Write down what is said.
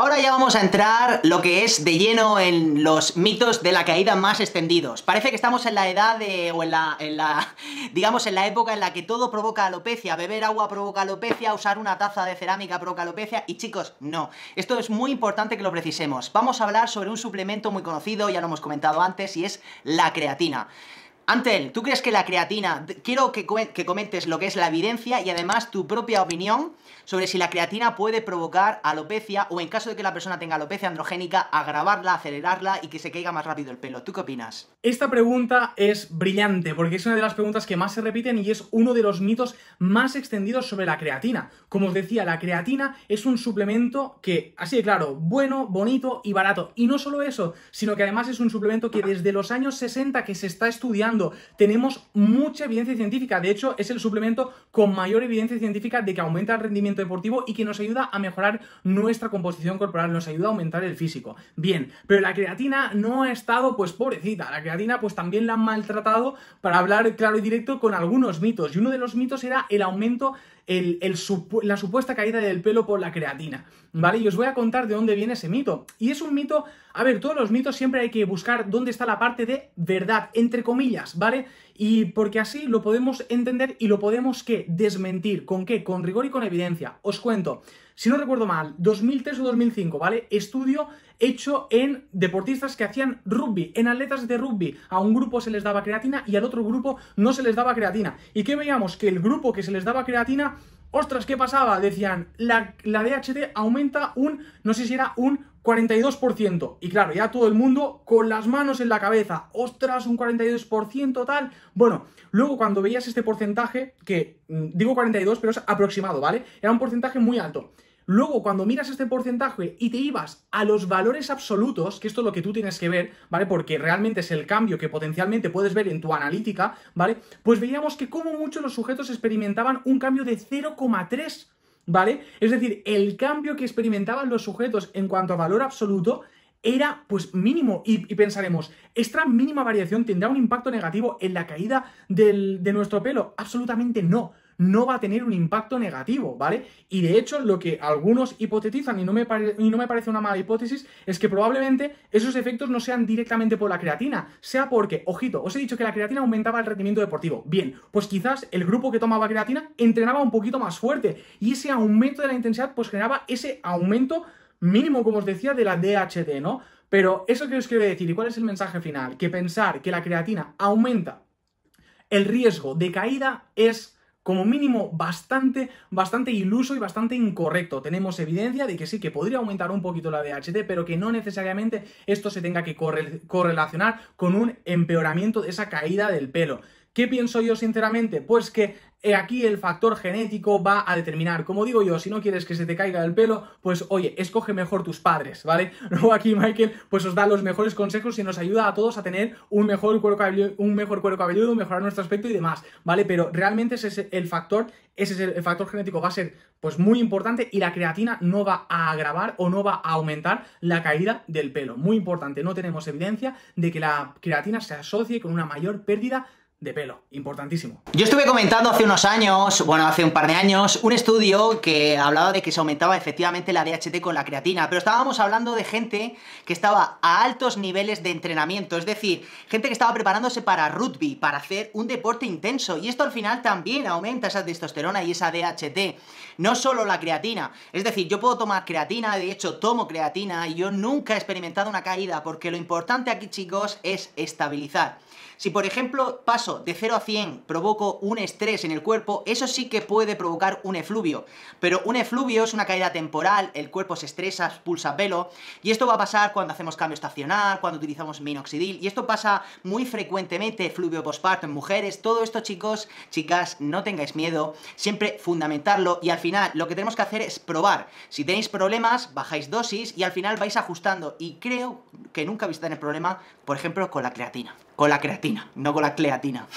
Ahora ya vamos a entrar lo que es de lleno en los mitos de la caída más extendidos. Parece que estamos en la edad de, o en la, en la, digamos, en la época en la que todo provoca alopecia. Beber agua provoca alopecia, usar una taza de cerámica provoca alopecia. Y chicos, no. Esto es muy importante que lo precisemos. Vamos a hablar sobre un suplemento muy conocido, ya lo hemos comentado antes, y es la creatina. Antel, ¿tú crees que la creatina... Quiero que, comentes lo que es la evidencia y además tu propia opinión sobre si la creatina puede provocar alopecia o en caso de que la persona tenga alopecia androgénica, agravarla, acelerarla y que se caiga más rápido el pelo. ¿Tú qué opinas? Esta pregunta es brillante porque es una de las preguntas que más se repiten y es uno de los mitos más extendidos sobre la creatina. Como os decía, la creatina es un suplemento que, así de claro, bueno, bonito y barato. Y no solo eso, sino que además es un suplemento que desde los años 60 que se está estudiando tenemos mucha evidencia científica, de hecho es el suplemento con mayor evidencia científica de que aumenta el rendimiento deportivo y que nos ayuda a mejorar nuestra composición corporal, nos ayuda a aumentar el físico. Bien, pero la creatina no ha estado pues pobrecita, la creatina pues también la han maltratado para hablar claro y directo con algunos mitos y uno de los mitos era el aumento la supuesta caída del pelo por la creatina, ¿vale? Y os voy a contar de dónde viene ese mito. Y es un mito, a ver, todos los mitos siempre hay que buscar dónde está la parte de verdad, entre comillas, ¿vale? Y porque así lo podemos entender y lo podemos que desmentir. ¿Con qué? Con rigor y con evidencia. Os cuento si no recuerdo mal, 2003 o 2005, ¿vale? Estudio hecho en deportistas que hacían rugby, en atletas de rugby. A un grupo se les daba creatina y al otro grupo no se les daba creatina. ¿Y qué veíamos? Que el grupo que se les daba creatina ostras, ¿qué pasaba? Decían, la, la, DHT aumenta un, no sé si era un 42%. Y claro, ya todo el mundo con las manos en la cabeza, ostras, un 42% tal. Bueno, luego cuando veías este porcentaje, que mm, digo 42, pero es aproximado, ¿vale? Era un porcentaje muy alto. Luego, cuando miras este porcentaje y te ibas a los valores absolutos, que esto es lo que tú tienes que ver, ¿vale? Porque realmente es el cambio que potencialmente puedes ver en tu analítica, ¿vale? Pues veíamos que como mucho los sujetos experimentaban un cambio de 0,3, ¿vale? Es decir, el cambio que experimentaban los sujetos en cuanto a valor absoluto era pues mínimo y, pensaremos, ¿esta mínima variación tendrá un impacto negativo en la caída de nuestro pelo? Absolutamente no no va a tener un impacto negativo, ¿vale? Y de hecho, lo que algunos hipotetizan, y no me, parece una mala hipótesis, es que probablemente esos efectos no sean directamente por la creatina, sea porque, ojito, os he dicho que la creatina aumentaba el rendimiento deportivo. Bien, pues quizás el grupo que tomaba creatina entrenaba un poquito más fuerte y ese aumento de la intensidad pues generaba ese aumento mínimo, como os decía, de la DHT, ¿no? Pero eso que os quiero decir y cuál es el mensaje final, que pensar que la creatina aumenta el riesgo de caída es como mínimo bastante, bastante iluso y bastante incorrecto. Tenemos evidencia de que sí, que podría aumentar un poquito la DHT, pero que no necesariamente esto se tenga que correlacionar con un empeoramiento de esa caída del pelo. ¿Qué pienso yo sinceramente? Pues que eh, aquí el factor genético va a determinar. Como digo yo, si no quieres que se te caiga el pelo, pues oye, escoge mejor tus padres, ¿vale? Luego aquí Michael pues os da los mejores consejos y nos ayuda a todos a tener un mejor cuero cabelludo, un mejor cabelludo, mejorar nuestro aspecto y demás, ¿vale? Pero realmente ese es el factor, ese es el factor genético va a ser pues muy importante y la creatina no va a agravar o no va a aumentar la caída del pelo. Muy importante, no tenemos evidencia de que la creatina se asocie con una mayor pérdida de pelo. Importantísimo. Yo estuve comentando hace unos años, bueno, hace un par de años, un estudio que hablaba de que se aumentaba efectivamente la DHT con la creatina, pero estábamos hablando de gente que estaba a altos niveles de entrenamiento, es decir, gente que estaba preparándose para rugby, para hacer un deporte intenso, y esto al final también aumenta esa testosterona y esa DHT, no solo la creatina. Es decir, yo puedo tomar creatina, de hecho tomo creatina, y yo nunca he experimentado una caída, porque lo importante aquí, chicos, es estabilizar. Si por ejemplo paso de 0 a 100 provoco un estrés en el cuerpo, eso sí que puede provocar un efluvio. Pero un efluvio es una caída temporal, el cuerpo se estresa, pulsa pelo, y esto va a pasar cuando hacemos cambio estacional, cuando utilizamos minoxidil, y esto pasa muy frecuentemente, efluvio postparto en mujeres, todo esto chicos, chicas, no tengáis miedo, siempre fundamentarlo, y al final lo que tenemos que hacer es probar. Si tenéis problemas, bajáis dosis, y al final vais ajustando, y creo que nunca vais a tener problema, por ejemplo, con la creatina con la creatina, no con la cleatina.